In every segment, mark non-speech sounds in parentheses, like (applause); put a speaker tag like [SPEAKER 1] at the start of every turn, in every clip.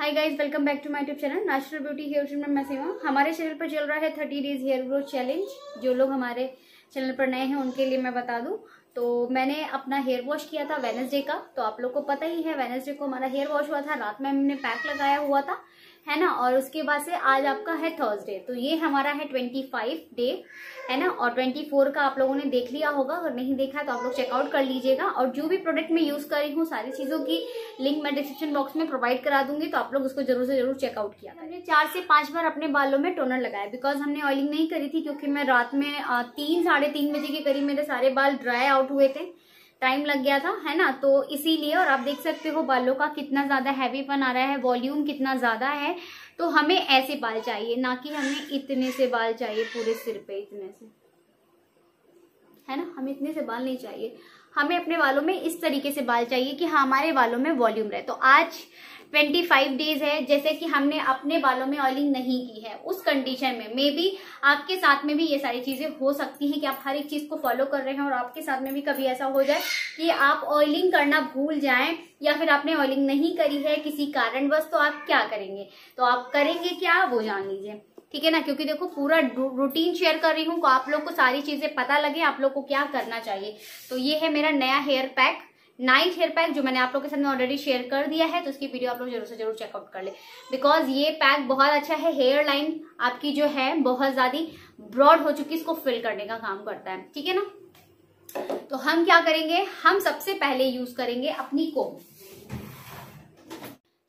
[SPEAKER 1] hi guys welcome back to my tube channel natural beauty hair treatment मैं सीमा हमारे channel पर चल रहा है thirty days hair growth challenge जो लोग हमारे चैनल पर नए हैं उनके लिए मैं बता दूं तो मैंने अपना हेयर वॉश किया था वेनसडे का तो आप लोग को पता ही है वेनसडे को हमारा हेयर वॉश हुआ था रात में हमने पैक लगाया हुआ था है ना और उसके बाद से आज आपका है थर्सडे तो ये हमारा है ट्वेंटी फाइव डे है ना और ट्वेंटी फोर का आप लोगों ने देख लिया होगा अगर नहीं देखा तो आप लोग चेकआउट कर लीजिएगा और जो भी प्रोडक्ट मैं यूज़ कर रही हूँ सारी चीज़ों की लिंक मैं डिस्क्रिप्शन बॉक्स में प्रोवाइड करा दूंगी तो आप लोग उसको जरूर से जरूर चेकआउट किया हमने चार से पाँच बार अपने बालों में टोनर लगाया बिकॉज हमने ऑयलिंग नहीं करी थी क्योंकि मैं रात में तीन साढ़े तीन बजे के करीब मेरे सारे बाल ड्राई आउट हुए थे टाइम लग गया था है ना तो इसीलिए और आप देख सकते हो बालों का कितना ज़्यादा हैवीपन आ रहा है वॉल्यूम कितना ज़्यादा है तो हमें ऐसे बाल चाहिए ना कि हमें इतने से बाल चाहिए पूरे सिर पे इतने से है ना हमें इतने से बाल नहीं चाहिए हमें अपने बालों में इस तरीके से बाल चाहिए कि हाँ हमारे बालों में वॉल्यूम रहे तो आज 25 डेज है जैसे कि हमने अपने बालों में ऑयलिंग नहीं की है उस कंडीशन में मे बी आपके साथ में भी ये सारी चीजें हो सकती हैं कि आप हर एक चीज को फॉलो कर रहे हैं और आपके साथ में भी कभी ऐसा हो जाए कि आप ऑयलिंग करना भूल जाएं या फिर आपने ऑयलिंग नहीं करी है किसी कारणवश तो आप क्या करेंगे तो आप करेंगे क्या वो जान लीजिए ठीक है ना क्योंकि देखो पूरा रूटीन शेयर कर रही हूँ तो आप लोग को सारी चीजें पता लगे आप लोग को क्या करना चाहिए तो ये है मेरा नया hair pack night hair pack जो मैंने आप लोग के साथ में ऑलरेडी शेयर कर दिया है तो उसकी वीडियो आप लोग जरूर से जरूर चेकआउट कर ले बिकॉज ये पैक बहुत अच्छा है हेयर लाइन आपकी जो है बहुत ज्यादा ब्रॉड हो चुकी है इसको फिल करने का काम करता है ठीक है ना तो हम क्या करेंगे हम सबसे पहले यूज करेंगे अपनी कोम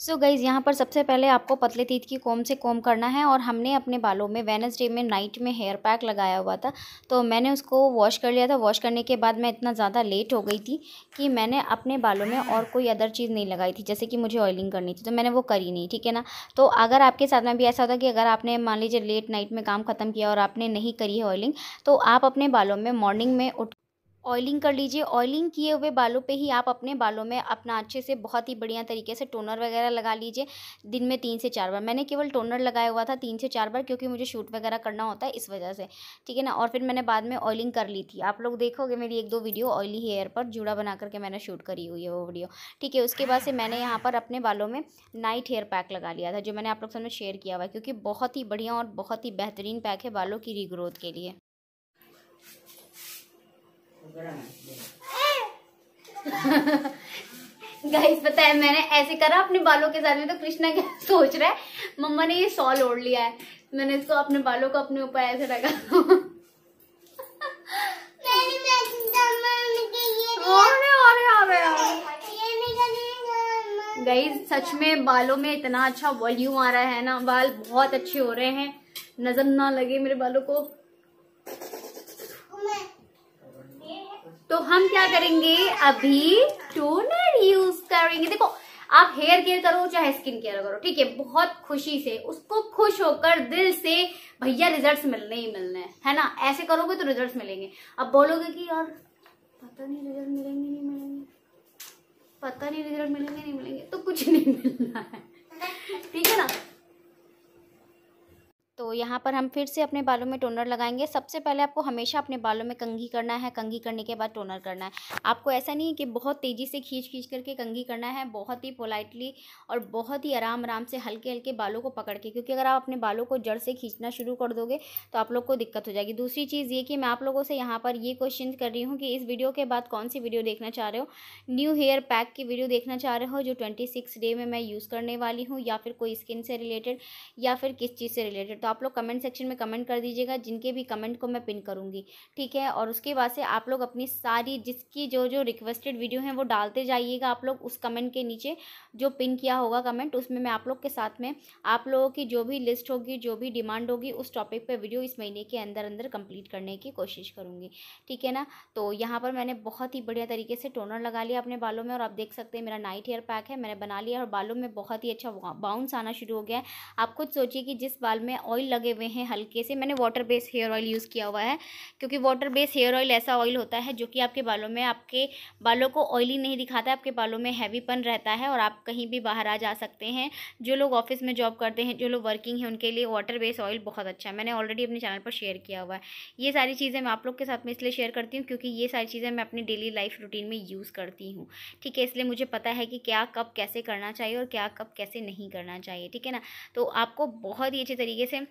[SPEAKER 1] सो so गईज़ यहाँ पर सबसे पहले आपको पतले तीत की कोम से कोम करना है और हमने अपने बालों में वेनसडे में नाइट में हेयर पैक लगाया हुआ था तो मैंने उसको वॉश कर लिया था वॉश करने के बाद मैं इतना ज़्यादा लेट हो गई थी कि मैंने अपने बालों में और कोई अदर चीज़ नहीं लगाई थी जैसे कि मुझे ऑयलिंग करनी थी तो मैंने वो करी नहीं ठीक है ना तो अगर आपके साथ में भी ऐसा होता कि अगर आपने मान लीजिए लेट नाइट में काम ख़त्म किया और आपने नहीं करी है ऑयलिंग तो आप अपने बालों में मॉर्निंग में उठ ऑयलिंग कर लीजिए ऑयलिंग किए हुए बालों पे ही आप अपने बालों में अपना अच्छे से बहुत ही बढ़िया तरीके से टोनर वगैरह लगा लीजिए दिन में तीन से चार बार मैंने केवल टोनर लगाया हुआ था तीन से चार बार क्योंकि मुझे शूट वगैरह करना होता है इस वजह से ठीक है ना और फिर मैंने बाद में ऑयलिंग कर ली थी आप लोग देखोगे मेरी एक दो वीडियो ऑयली हेयर पर जूड़ा बना करके मैंने शूट करी हुई है वो वीडियो ठीक है उसके बाद से मैंने यहाँ पर अपने बालों में नाइट हेयर पैक लगा लिया था जो मैंने आप लोग सामने शेयर किया हुआ है क्योंकि बहुत ही बढ़िया और बहुत ही बेहतरीन पैक है बालों की रीग्रोथ के लिए गाइस (laughs) पता है मैंने ऐसे करा अपने बालों के साथ में तो कृष्णा क्या सोच रहा है मम्मा ने ये सॉल ओढ़ लिया है मैंने इसको अपने बालों को अपने ऊपर ऐसे रखा गई सच में बालों में इतना अच्छा वॉल्यूम आ रहा है ना बाल बहुत अच्छे हो रहे हैं नजर ना लगे मेरे बालों को तो हम क्या करेंगे अभी टोनर यूज करेंगे देखो आप हेयर केयर करो चाहे स्किन केयर करो ठीक है बहुत खुशी से उसको खुश होकर दिल से भैया रिजल्ट्स मिलने ही मिलने हैं है ना ऐसे करोगे तो रिजल्ट्स मिलेंगे अब बोलोगे कि यार पता नहीं रिजल्ट मिलेंगे नहीं मिलेंगे पता नहीं रिजल्ट मिलेंगे नहीं मिलेंगे तो कुछ नहीं मिलना है (laughs) ठीक है ना तो यहाँ पर हम फिर से अपने बालों में टोनर लगाएंगे सबसे पहले आपको हमेशा अपने बालों में कंघी करना है कंघी करने के बाद टोनर करना है आपको ऐसा नहीं है कि बहुत तेज़ी से खींच खींच करके कंघी करना है बहुत ही पोलाइटली और बहुत ही आराम आराम से हल्के हल्के बालों को पकड़ के क्योंकि अगर आप अपने बालों को जड़ से खींचना शुरू कर दोगे तो आप लोग को दिक्कत हो जाएगी दूसरी चीज़ ये कि मैं आप लोगों से यहाँ पर ये क्वेश्चन कर रही हूँ कि इस वीडियो के बाद कौन सी वीडियो देखना चाह रहे हो न्यू हेयर पैक की वीडियो देखना चाह रहे हो जो ट्वेंटी डे में मैं यूज़ करने वाली हूँ या फिर कोई स्किन से रिलेटेड या फिर किस चीज़ से रिलेटेड तो आप लोग कमेंट सेक्शन में कमेंट कर दीजिएगा जिनके भी कमेंट को मैं पिन करूँगी ठीक है और उसके बाद से आप लोग अपनी सारी जिसकी जो जो रिक्वेस्टेड वीडियो हैं वो डालते जाइएगा आप लोग उस कमेंट के नीचे जो पिन किया होगा कमेंट उसमें मैं आप लोग के साथ में आप लोगों की जो भी लिस्ट होगी जो भी डिमांड होगी उस टॉपिक पर वीडियो इस महीने के अंदर अंदर कंप्लीट करने की कोशिश करूँगी ठीक है ना तो यहाँ पर मैंने बहुत ही बढ़िया तरीके से टोनर लगा लिया अपने बालों में और आप देख सकते हैं मेरा नाइट हेयर पैक है मैंने बना लिया और बालों में बहुत ही अच्छा बाउंस आना शुरू हो गया है आप खुद सोचिए कि जिस बाल में और ऑयल लगे हुए हैं हल्के से मैंने water base hair oil use किया हुआ है क्योंकि वाटर बेस हेयर ऑयल ऐसा ऑयल होता है जो कि आपके बालों में आपके बालों को ऑयली नहीं दिखाता है आपके बालों में हैवीपन रहता है और आप कहीं भी बाहर आ जा सकते हैं जो लोग ऑफिस में जॉब करते हैं जो लोग वर्किंग हैं उनके लिए वाटर बेस ऑयल बहुत अच्छा है मैंने ऑलरेडी अपने चैनल पर शेयर किया हुआ है ये सारी चीज़ें मैं आप लोग के साथ में इसलिए शेयर करती हूँ क्योंकि ये सारी चीज़ें मैं अपनी डेली लाइफ रूटीन में यूज़ करती हूँ ठीक है इसलिए मुझे पता है कि क्या कब कैसे करना चाहिए और क्या कब कैसे नहीं करना चाहिए ठीक है ना तो आपको बहुत ही अच्छे तरीके से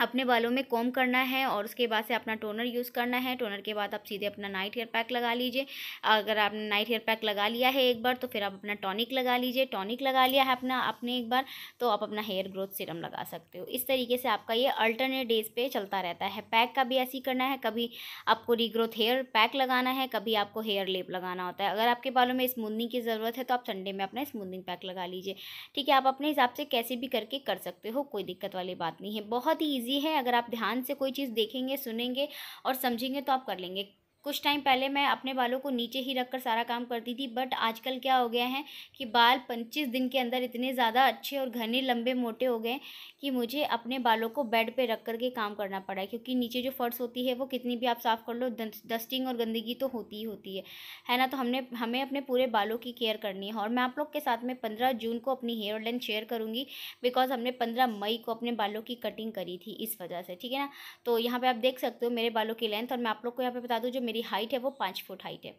[SPEAKER 1] अपने बालों में कॉम करना है और उसके बाद से अपना टोनर यूज़ करना है टोनर के बाद आप सीधे अपना नाइट हेयर पैक लगा लीजिए अगर आपने नाइट हेयर पैक लगा लिया है एक बार तो फिर आप अपना टॉनिक लगा लीजिए टॉनिक लगा लिया है अपना आपने एक बार तो आप अपना हेयर ग्रोथ सिरम लगा सकते हो इस तरीके से आपका ये अल्टरनेट डेज पे चलता रहता है पैक का भी ऐसे ही करना है कभी आपको रीग्रोथ हेयर पैक लगाना है कभी आपको हेयर लेप लगाना होता है अगर आपके बालों में स्मूदनिंग की ज़रूरत है तो आप संडे में अपना स्मूदनिंग पैक लगा लीजिए ठीक है आप अपने हिसाब से कैसे भी करके कर सकते हो कोई दिक्कत वाली बात नहीं है बहुत ही ईजी ईजी है अगर आप ध्यान से कोई चीज़ देखेंगे सुनेंगे और समझेंगे तो आप कर लेंगे कुछ टाइम पहले मैं अपने बालों को नीचे ही रख कर सारा काम करती थी बट आजकल क्या हो गया है कि बाल पच्चीस दिन के अंदर इतने ज़्यादा अच्छे और घने लंबे मोटे हो गए कि मुझे अपने बालों को बेड पे रख कर के काम करना पड़ा क्योंकि नीचे जो फ़र्श होती है वो कितनी भी आप साफ़ कर लो डस्टिंग और गंदगी तो होती ही होती है है ना तो हमने हमें अपने पूरे बालों की केयर करनी है और मैं आप लोग के साथ में पंद्रह जून को अपनी हेयर लाइन शेयर करूँगी बिकॉज हमने पंद्रह मई को अपने बालों की कटिंग करी थी इस वजह से ठीक है ना तो यहाँ पर आप देख सकते हो मेरे बालों की लेंथ और मैं आप लोग को यहाँ पर बता दूँ जो मेरी हाइट है वो पाँच फुट हाइट है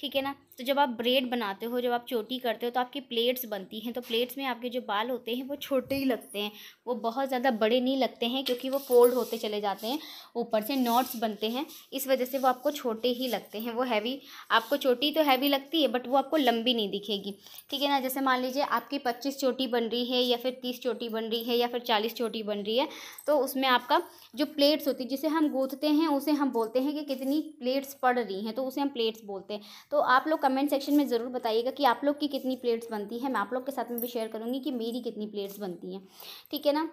[SPEAKER 1] ठीक है ना तो जब आप ब्रेड बनाते हो जब आप चोटी करते हो तो आपकी प्लेट्स बनती हैं तो प्लेट्स में आपके जो बाल होते हैं वो छोटे ही लगते हैं वो बहुत ज़्यादा बड़े नहीं लगते हैं क्योंकि वो फोल्ड होते चले जाते हैं ऊपर से नॉट्स बनते हैं इस वजह से वो आपको छोटे ही लगते हैं वो हैवी आपको चोटी तो हैवी लगती है बट वो आपको लंबी नहीं दिखेगी ठीक है ना जैसे मान लीजिए आपकी पच्चीस चोटी बन रही है या फिर तीस चोटी बन रही है या फिर चालीस चोटी बन रही है तो उसमें आपका जो प्लेट्स होती है जिसे हम गूँथते हैं उसे हम बोलते हैं कि कितनी प्लेट्स पड़ रही हैं तो उसे हम प्लेट्स बोलते हैं तो आप लोग कमेंट सेक्शन में ज़रूर बताइएगा कि आप लोग की कितनी प्लेट्स बनती है मैं आप लोग के साथ में भी शेयर करूँगी कि मेरी कितनी प्लेट्स बनती हैं ठीक है ना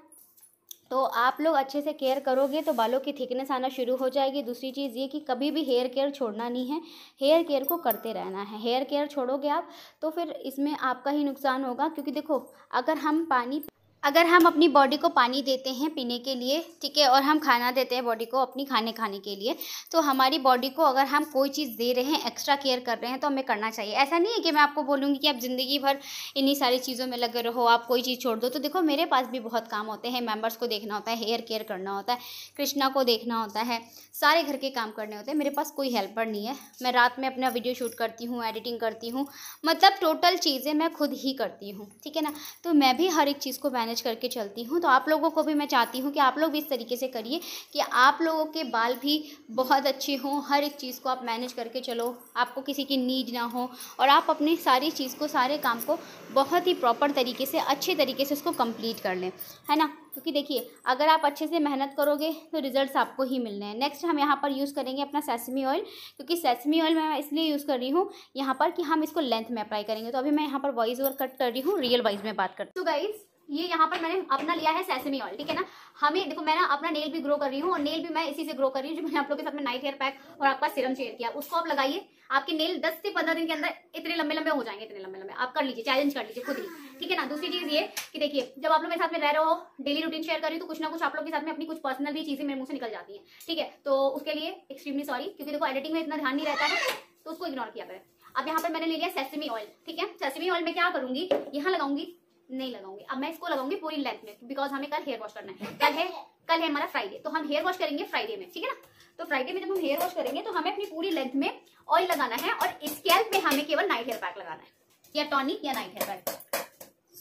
[SPEAKER 1] तो आप लोग अच्छे से केयर करोगे तो बालों की थिकनेस आना शुरू हो जाएगी दूसरी चीज़ ये कि कभी भी हेयर केयर छोड़ना नहीं है हेयर केयर को करते रहना है हेयर केयर छोड़ोगे आप तो फिर इसमें आपका ही नुकसान होगा क्योंकि देखो अगर हम पानी अगर हम अपनी बॉडी को पानी देते हैं पीने के लिए ठीक है और हम खाना देते हैं बॉडी को अपनी खाने खाने के लिए तो हमारी बॉडी को अगर हम कोई चीज़ दे रहे हैं एक्स्ट्रा केयर कर रहे हैं तो हमें करना चाहिए ऐसा नहीं है कि मैं आपको बोलूँगी कि आप ज़िंदगी भर इन्हीं सारी चीज़ों में लगे रहो आप कोई चीज़ छोड़ दो तो देखो मेरे पास भी बहुत काम होते हैं मेम्बर्स को देखना होता है हेयर केयर करना होता है कृष्णा को देखना होता है सारे घर के काम करने होते हैं मेरे पास कोई हेल्पर नहीं है मैं रात में अपना वीडियो शूट करती हूँ एडिटिंग करती हूँ मतलब टोटल चीज़ें मैं खुद ही करती हूँ ठीक है ना तो मैं भी हर एक चीज़ को मैनेज मैनेज करके चलती हूँ तो आप लोगों को भी मैं चाहती हूँ कि आप लोग भी इस तरीके से करिए कि आप लोगों के बाल भी बहुत अच्छे हों हर एक चीज़ को आप मैनेज करके चलो आपको किसी की नीड ना हो और आप अपनी सारी चीज़ को सारे काम को बहुत ही प्रॉपर तरीके से अच्छे तरीके से उसको कम्प्लीट कर लें है ना क्योंकि देखिए अगर आप अच्छे से मेहनत करोगे तो रिजल्ट्स आपको ही मिलने हैं नेक्स्ट हम यहाँ पर यूज़ करेंगे अपना सेसमी ऑयल क्योंकि सेसमी ऑयल मैं इसलिए यूज़ कर रही हूँ यहाँ पर कि हम इसको लेंथ में अप्लाई करेंगे तो अभी मैं यहाँ पर वॉइस ओवर कट कर रही हूँ रियल वाइज में बात कर तो गाइज़ ये यहाँ पर मैंने अपना लिया है सेसमी ऑयल ठीक है ना हमें देखो मैं ना अपना नेल भी ग्रो कर रही हूँ और नेल भी मैं इसी से ग्रो कर रही हूँ जो मैंने आप लोगों के साथ में नाइट हेयर पैक और आपका सीरम शेयर किया उसको आप लगाइए आपके नेल 10 से 15 दिन के अंदर इतने लंबे लंबे हो जाएंगे इतने लंबे लंबे आप कर लीजिए चैलेंज कर लीजिए खुद ही ठीक है ना दूसरी चीज ये कि देखिए जब आप लोग मेरे साथ में रह रहे हो डेली रूटीन शेयर कर रही हूँ तो कुछ ना कुछ आप लोग के साथ में अपनी कुछ पर्सनल भी चीजें मेरे मुंह से निकल जाती है ठीक है तो उसके लिए एक्सट्रीमली सॉरी क्योंकि देखो एडिटिंग में इतना ध्यान नहीं रहता है तो उसको इग्नोर किया करें अब यहाँ पर मैंने ले लिया सेसमी ऑयल ठीक है सेसमी ऑयल में क्या करूंगी यहाँ लगाऊंगी नहीं लगाऊंगी अब मैं इसको लगाऊंगी पूरी लेंथ में बिकॉज हमें कल हेयर वॉश करना है कल है कल है हमारा फ्राइडे तो हम हेयर वॉश करेंगे फ्राइडे में ठीक है ना तो फ्राइडे में जब हम हेयर वॉश करेंगे तो हमें अपनी पूरी लेंथ में ऑयल लगाना है और स्केल्प में हमें केवल नाइट हेयर पैक लगाना है या टॉनिक या night hair pack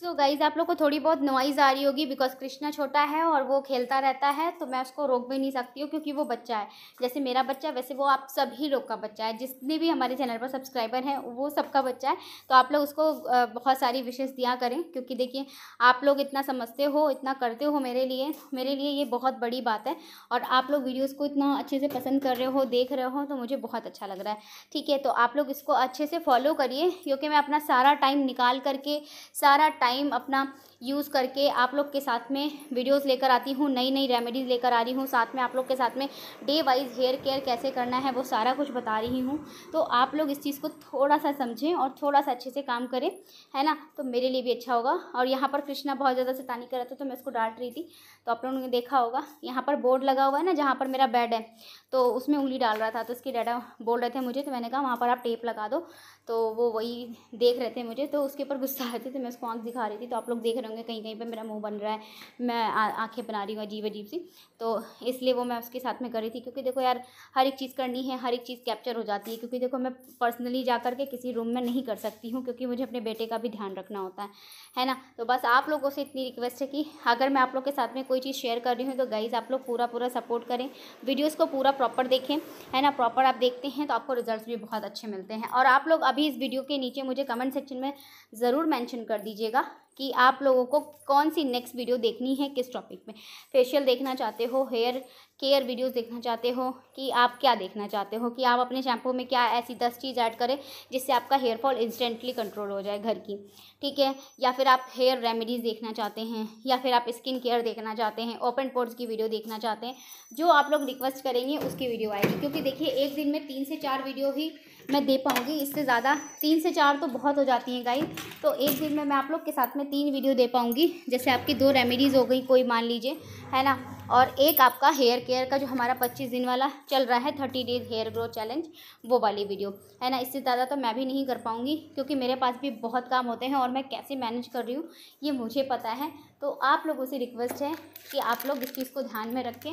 [SPEAKER 1] so so guys आप लोग को थोड़ी बहुत नॉइज़ आ रही होगी बिकॉज कृष्णा छोटा है और वो खेलता रहता है तो मैं उसको रोक भी नहीं सकती हूँ क्योंकि वो बच्चा है जैसे मेरा बच्चा वैसे वो आप सभी लोग का बच्चा है जितने भी हमारे चैनल पर सब्सक्राइबर हैं वो सबका बच्चा है तो आप लोग उसको बहुत सारी विशेष दिया करें क्योंकि देखिए आप लोग इतना समझते हो इतना करते हो मेरे लिए मेरे लिए ये बहुत बड़ी बात है और आप लोग वीडियोज़ को इतना अच्छे से पसंद कर रहे हो देख रहे हो तो मुझे बहुत अच्छा लग रहा है ठीक है तो आप लोग इसको अच्छे से फॉलो करिए क्योंकि मैं अपना सारा टाइम निकाल करके सारा टाइम टाइम अपना यूज़ करके आप लोग के साथ में वीडियोस लेकर आती हूँ नई नई रेमेडीज़ लेकर आ रही हूँ साथ में आप लोग के साथ में डे वाइज हेयर केयर कैसे करना है वो सारा कुछ बता रही हूँ तो आप लोग इस चीज़ को थोड़ा सा समझें और थोड़ा सा अच्छे से काम करें है ना तो मेरे लिए भी अच्छा होगा और यहाँ पर कृष्णा बहुत ज़्यादा सतानी कर रहा था तो मैं उसको डांट रही थी तो आप लोगों ने देखा होगा यहाँ पर बोर्ड लगा हुआ है ना जहाँ पर मेरा बेड है तो उसमें उंगली डाल रहा था तो उसकी डैडा बोल रहे थे मुझे तो मैंने कहा वहाँ पर आप टेप लगा दो तो वो वही देख रहे थे मुझे तो उसके ऊपर गुस्सा आते थे तो मैं उसको आँख दिखा रही थी तो आप लोग देख रहे होंगे कहीं कहीं पर मेरा मुंह बन रहा है मैं आँखें बना रही हूँ अजीब अजीब सी तो इसलिए वो मैं उसके साथ में कर रही थी क्योंकि देखो यार हर एक चीज़ करनी है हर एक चीज़ कैप्चर हो जाती है क्योंकि देखो मैं पर्सनली जा के किसी रूम में नहीं कर सकती हूँ क्योंकि मुझे अपने बेटे का भी ध्यान रखना होता है है ना तो बस आप लोगों से इतनी रिक्वेस्ट है कि अगर मैं आप लोग के साथ में कोई चीज़ शेयर कर रही हूँ तो गाइज़ आप लोग पूरा पूरा सपोर्ट करें वीडियोज़ को पूरा प्रॉपर देखें है ना प्रॉपर आप देखते हैं तो आपको रिजल्ट भी बहुत अच्छे मिलते हैं और आप लोग अभी इस वीडियो के नीचे मुझे कमेंट सेक्शन में ज़रूर मेंशन कर दीजिएगा कि आप लोगों को कौन सी नेक्स्ट वीडियो देखनी है किस टॉपिक में फेशियल देखना चाहते हो हेयर केयर वीडियोस देखना चाहते हो कि आप क्या देखना चाहते हो कि आप अपने शैम्पू में क्या ऐसी दस चीज़ ऐड करें जिससे आपका हेयर फॉल इंस्टेंटली कंट्रोल हो जाए घर की ठीक है या फिर आप हेयर रेमेडीज़ देखना चाहते हैं या फिर आप स्किन केयर देखना चाहते हैं ओपन पोर्ट्स की वीडियो देखना चाहते हैं जो आप लोग रिक्वेस्ट करेंगे उसकी वीडियो आएगी क्योंकि देखिए एक दिन में तीन से चार वीडियो ही मैं दे पाऊँगी इससे ज़्यादा तीन से चार तो बहुत हो जाती हैं गाइस तो एक दिन में मैं आप लोग के साथ में तीन वीडियो दे पाऊँगी जैसे आपकी दो रेमेडीज़ हो गई कोई मान लीजिए है ना और एक आपका हेयर केयर का जो हमारा पच्चीस दिन वाला चल रहा है thirty days hair growth challenge वो वाली वीडियो है ना इससे ज़्यादा तो मैं भी नहीं कर पाऊँगी क्योंकि मेरे पास भी बहुत काम होते हैं और मैं कैसे मैनेज कर रही हूँ ये मुझे पता है तो आप लोगों से रिक्वेस्ट है कि आप लोग इस चीज़ को ध्यान में रखें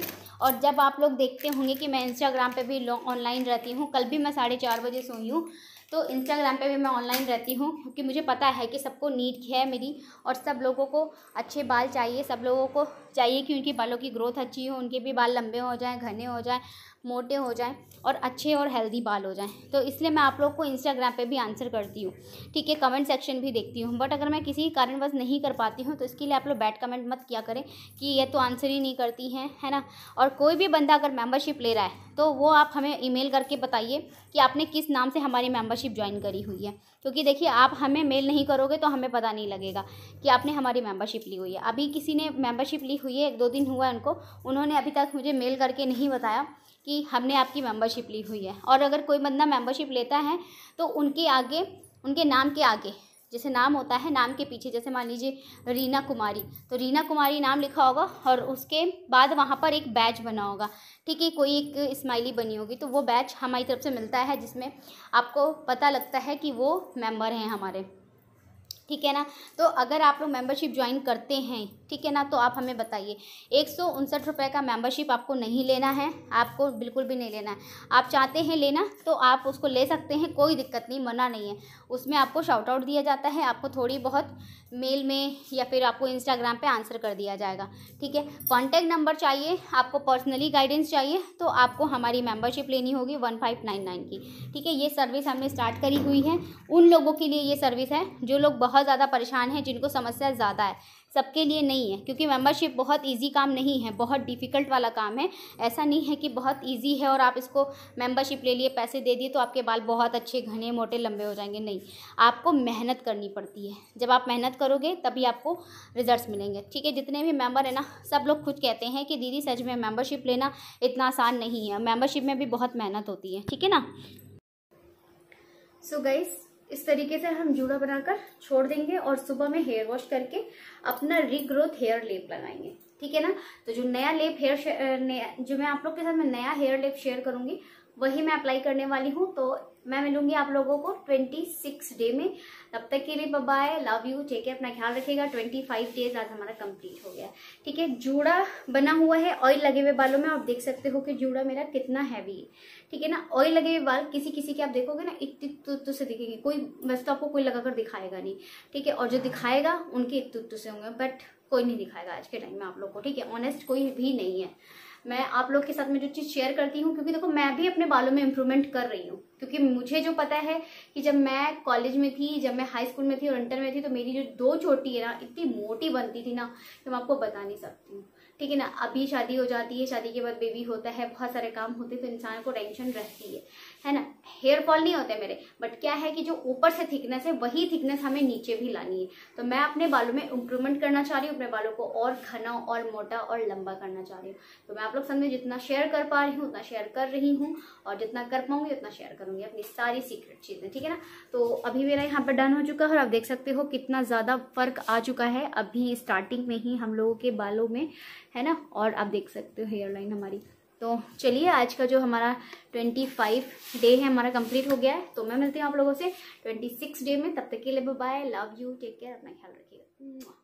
[SPEAKER 1] और जब आप लोग देखते होंगे कि मैं इंस्टाग्राम पे भी ऑनलाइन रहती हूँ कल भी मैं साढ़े चार बजे सोई हूँ तो इंस्टाग्राम पे भी मैं ऑनलाइन रहती हूँ क्योंकि मुझे पता है कि सबको नीड है मेरी और सब लोगों को अच्छे बाल चाहिए सब लोगों को चाहिए कि उनके बालों की ग्रोथ अच्छी हो उनके भी बाल लंबे हो जाएँ घने हो जाएँ मोटे हो जाएं और अच्छे और हेल्दी बाल हो जाएं तो इसलिए मैं आप लोग को इंस्टाग्राम पे भी आंसर करती हूँ ठीक है कमेंट सेक्शन भी देखती हूँ बट अगर मैं किसी कारणवश नहीं कर पाती हूँ तो इसके लिए आप लोग बैड कमेंट मत किया करें कि ये तो आंसर ही नहीं करती हैं है ना और कोई भी बंदा अगर मेम्बरशिप ले रहा है तो वो आप हमें ई करके बताइए कि आपने किस नाम से हमारी मेम्बरशिप ज्वाइन करी हुई है क्योंकि देखिए आप हमें मेल नहीं करोगे तो हमें पता नहीं लगेगा कि आपने हमारी मेम्बरशिप ली हुई है अभी किसी ने मेम्बरशिप ली हुई है एक दो दिन हुआ है उनको उन्होंने अभी तक मुझे मेल करके नहीं बताया कि हमने आपकी मेंबरशिप ली हुई है और अगर कोई बंदा मेंबरशिप लेता है तो उनके आगे उनके नाम के आगे जैसे नाम होता है नाम के पीछे जैसे मान लीजिए रीना कुमारी तो रीना कुमारी नाम लिखा होगा और उसके बाद वहाँ पर एक बैच बना होगा ठीक है कोई एक स्माइली बनी होगी तो वो बैच हमारी तरफ से मिलता है जिसमें आपको पता लगता है कि वो मेंबर हैं हमारे ठीक है ना तो अगर आप लोग मेंबरशिप ज्वाइन करते हैं ठीक है ना तो आप हमें बताइए एक सौ उनसठ रुपये का मेंबरशिप आपको नहीं लेना है आपको बिल्कुल भी नहीं लेना है आप चाहते हैं लेना तो आप उसको ले सकते हैं कोई दिक्कत नहीं मना नहीं है उसमें आपको शॉर्ट आउट दिया जाता है आपको थोड़ी बहुत मेल में या फिर आपको इंस्टाग्राम पर आंसर कर दिया जाएगा ठीक है कॉन्टैक्ट नंबर चाहिए आपको पर्सनली गाइडेंस चाहिए तो आपको हमारी मेम्बरशिप लेनी होगी वन फाइव नाइन नाइन की ठीक है ये सर्विस हमने स्टार्ट करी हुई है उन लोगों के लिए ये सर्विस है जो लोग बहुत बहुत ज़्यादा परेशान हैं जिनको समस्या ज़्यादा है सबके लिए नहीं है क्योंकि मेंबरशिप बहुत इजी काम नहीं है बहुत डिफ़िकल्ट वाला काम है ऐसा नहीं है कि बहुत इजी है और आप इसको मेंबरशिप ले लिए पैसे दे दिए तो आपके बाल बहुत अच्छे घने मोटे लंबे हो जाएंगे नहीं आपको मेहनत करनी पड़ती है जब आप मेहनत करोगे तभी आपको रिजल्ट मिलेंगे ठीक है जितने भी मेम्बर हैं ना सब लोग खुद कहते हैं कि दीदी सच में मेम्बरशिप लेना इतना आसान नहीं है मेम्बरशिप में भी बहुत मेहनत होती है ठीक है ना सो so इस तरीके से हम जूड़ा बनाकर छोड़ देंगे और सुबह में हेयर वॉश करके अपना रीग्रोथ हेयर लेप लगाएंगे ठीक है ना तो जो नया लेप हेयर जो मैं आप लोग के साथ में नया हेयर लेप शेयर करूंगी वही मैं अप्लाई करने वाली हूँ तो मैं मिलूंगी आप लोगों को 26 डे में तब तक के लिए bye love you take care अपना ख्याल रखिएगा 25 डेज आज हमारा कंप्लीट हो गया ठीक है जूड़ा बना हुआ है ऑयल लगे हुए बालों में आप देख सकते हो कि जूड़ा मेरा कितना हैवी है ठीक है ना ऑयल लगे हुए बाल किसी किसी के आप देखोगे ना इत से दिखेंगे कोई वैसे तो आपको कोई लगाकर दिखाएगा नहीं ठीक है और जो दिखाएगा उनके इतुत्तु से होंगे बट कोई नहीं दिखाएगा आज के टाइम में आप लोग को ठीक है ऑनेस्ट कोई भी नहीं है मैं आप लोग के साथ में जो चीज़ शेयर करती हूँ क्योंकि देखो मैं भी अपने बालों में इम्प्रूवमेंट कर रही हूँ क्योंकि मुझे जो पता है कि जब मैं कॉलेज में थी जब मैं हाई स्कूल में थी और इंटर में थी तो मेरी जो दो चोटी है ना इतनी मोटी बनती थी ना कि मैं आपको बता नहीं सकती हूँ ठीक है ना अभी शादी हो जाती है शादी के बाद बेबी होता है बहुत सारे काम होते हैं तो इंसान को टेंशन रहती है है ना हेयर फॉल नहीं होते मेरे बट क्या है कि जो ऊपर से थिकनेस है वही थिकनेस हमें नीचे भी लानी है तो मैं अपने बालों में इम्प्रूवमेंट करना चाह रही हूँ अपने बालों को और घना और मोटा और लंबा करना चाह रही हूँ तो मैं आप लोग समझ जितना शेयर कर पा रही हूँ उतना शेयर कर रही हूँ और जितना कर पाऊंगी उतना शेयर करूंगी अपनी सारी सीक्रेट चीज़ें ठीक है ना तो अभी मेरा यहाँ पर डन हो चुका है और आप देख सकते हो कितना ज़्यादा फर्क आ चुका है अभी स्टार्टिंग में ही हम लोगों के बालों में है ना और आप देख सकते हो हेयर लाइन हमारी तो चलिए आज का जो हमारा ट्वेंटी फाइव डे है हमारा कंप्लीट हो गया है तो मैं मिलती हूँ आप लोगों से ट्वेंटी सिक्स डे में तब तक के लिए bye love you take care अपना ख्याल रखिएगा